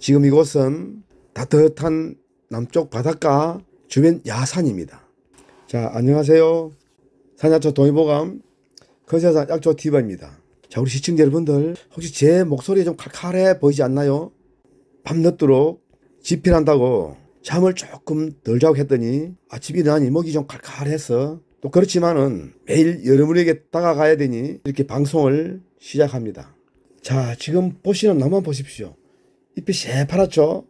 지금 이곳은 따뜻한 남쪽 바닷가 주변 야산입니다. 자, 안녕하세요. 산야초 동의보감 거세산 약초 티바입니다. 자, 우리 시청자 여러분들 혹시 제 목소리 좀 칼칼해 보이지 않나요? 밤늦도록 집필한다고 잠을 조금 덜 자고 했더니 아침 일어나니 목이 좀 칼칼해서 또 그렇지만은 매일 여러분에게 다가가야 되니 이렇게 방송을 시작합니다. 자, 지금 보시는 나만 보십시오. 잎이 새파랗죠.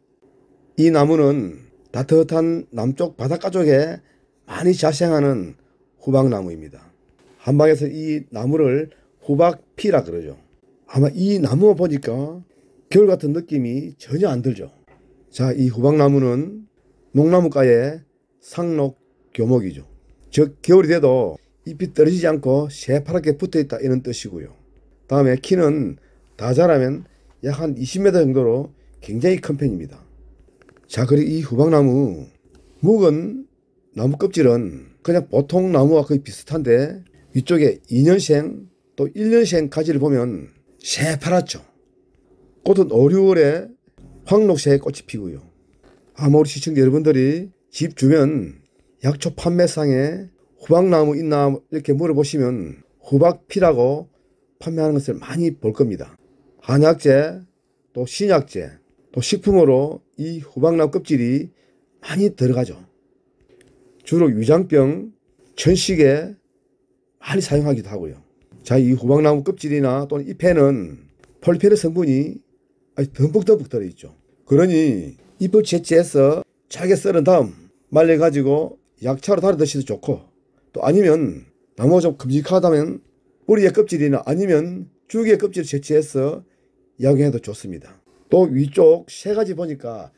이 나무는 따뜻한 남쪽 바닷가 쪽에 많이 자생하는 호박나무입니다. 한방에서 이 나무를 호박피라 그러죠. 아마 이 나무 보니까 겨울 같은 느낌이 전혀 안 들죠. 자, 이 호박나무는 농나무가의 상록 교목이죠. 즉, 겨울이 돼도 잎이 떨어지지 않고 새파랗게 붙어 있다 이런 뜻이고요. 다음에 키는 다 자라면 약한 20m 정도로 굉장히 큰 편입니다. 자, 그리고 이 후박나무 묵은 나무 껍질은 그냥 보통 나무와 거의 비슷한데 위쪽에 2년생 또 1년생 가지를 보면 새파랗죠. 꽃은 5, 6월에 황록색 꽃이 피고요. 아무리 시청자 여러분들이 집 주변 약초 판매상에 호박나무 있나 이렇게 물어보시면 호박피라고 판매하는 것을 많이 볼 겁니다. 한약재, 또 신약재, 또 식품으로 이 호박나무 껍질이 많이 들어가죠. 주로 위장병, 천식에 많이 사용하기도 하고요. 자, 이 호박나무 껍질이나 또는 잎에는 폴페르 성분이 아주 듬뿍듬뿍 들어있죠. 그러니 잎을 채취해서 차게 썰은 다음 말려가지고 약차로 다려 드셔도 좋고 또 아니면 나무가 좀 큼직하다면 뿌리의 껍질이나 아니면 줄기의 껍질을 채취해서 야경에도 좋습니다. 또 위쪽 세 가지 보니까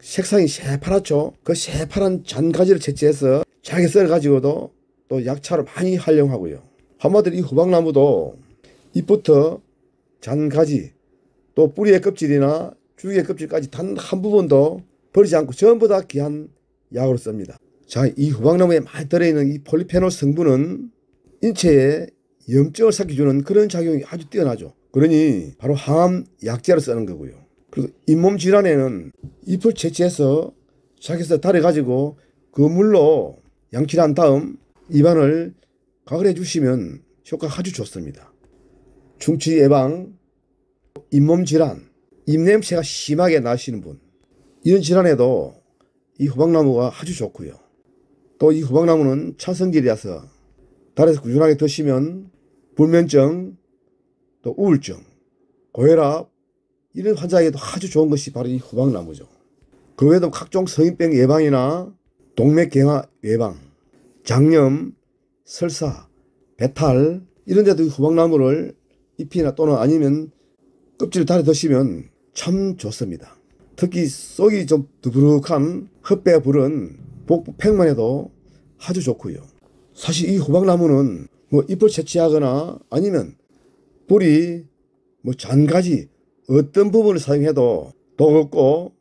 색상이 새파랗죠. 그 새파란 잔가지를 채취해서 자기 썰가지고도 또 약차로 많이 활용하고요. 한마디로 이 호박나무도 잎부터 잔가지 또 뿌리의 껍질이나 줄기의 껍질까지 단 한 부분도 버리지 않고 전부 다 귀한 약으로 씁니다. 자, 이 호박나무에 많이 들어있는 이 폴리페놀 성분은 인체에 염증을 삭혀주는 그런 작용이 아주 뛰어나죠. 그러니 바로 항암 약제를 쓰는 거고요. 그리고 잇몸 질환에는 잎을 채취해서 샥에서 달여가지고 그 물로 양치한 를 다음 입안을 가글해 주시면 효과가 아주 좋습니다. 충치 예방, 잇몸 질환, 입냄새가 심하게 나시는 분 이런 질환에도 이 호박나무가 아주 좋고요. 또 이 호박나무는 차성질이라서 달에서 꾸준하게 드시면 불면증, 또 우울증, 고혈압 이런 환자에게도 아주 좋은 것이 바로 이 호박나무죠. 그 외에도 각종 성인병 예방이나 동맥경화 예방, 장염, 설사, 배탈 이런 데도 호박나무를 잎이나 또는 아니면 껍질을 달아 드시면 참 좋습니다. 특히 속이 좀 두부룩한 헛배 불은 복부 팩만 해도 아주 좋고요. 사실 이 호박나무는 뭐 잎을 채취하거나 아니면 뿌리, 뭐 잔가지 어떤 부분을 사용해도 도없고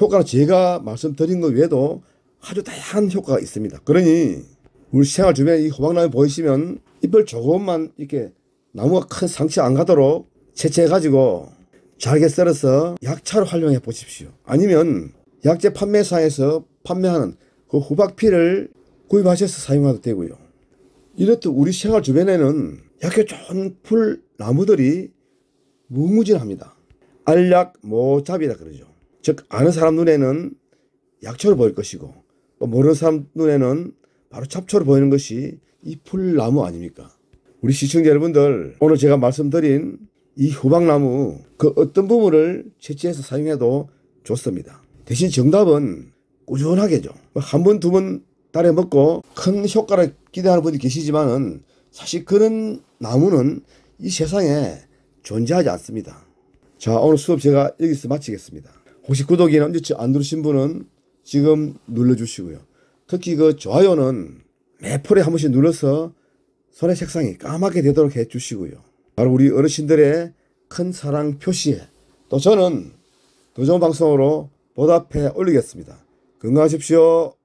효과는 제가 말씀드린 것 외에도 아주 다양한 효과가 있습니다. 그러니 우리 생활 주변에 이 호박나무 보이시면 잎을 조금만 이렇게 나무가 큰 상처 안 가도록 채취해가지고 잘게 썰어서 약차로 활용해 보십시오. 아니면 약재 판매상에서 판매하는 그 호박피를 구입하셔서 사용해도 되고요. 이렇듯 우리 생활 주변에는 약효 좋은 풀 나무들이 무무진합니다. 궁 알약 모잡이라 그러죠. 즉 아는 사람 눈에는 약초를 보일 것이고 또 모르는 사람 눈에는 바로 잡초를 보이는 것이 이 풀나무 아닙니까? 우리 시청자 여러분들 오늘 제가 말씀드린 이 호박나무 그 어떤 부분을 채취해서 사용해도 좋습니다. 대신 정답은 꾸준하게죠. 한 번, 두 번 달에 먹고 큰 효과를 기대하는 분이 계시지만은 사실 그런 나무는 이 세상에 존재하지 않습니다. 자, 오늘 수업 제가 여기서 마치겠습니다. 혹시 구독이나 엄지척 안 누르신 분은 지금 눌러주시고요. 특히 그 좋아요는 매폴에 한 번씩 눌러서 손의 색상이 까맣게 되도록 해주시고요. 바로 우리 어르신들의 큰 사랑 표시에 또 저는 도전 방송으로 보답해 올리겠습니다. 건강하십시오.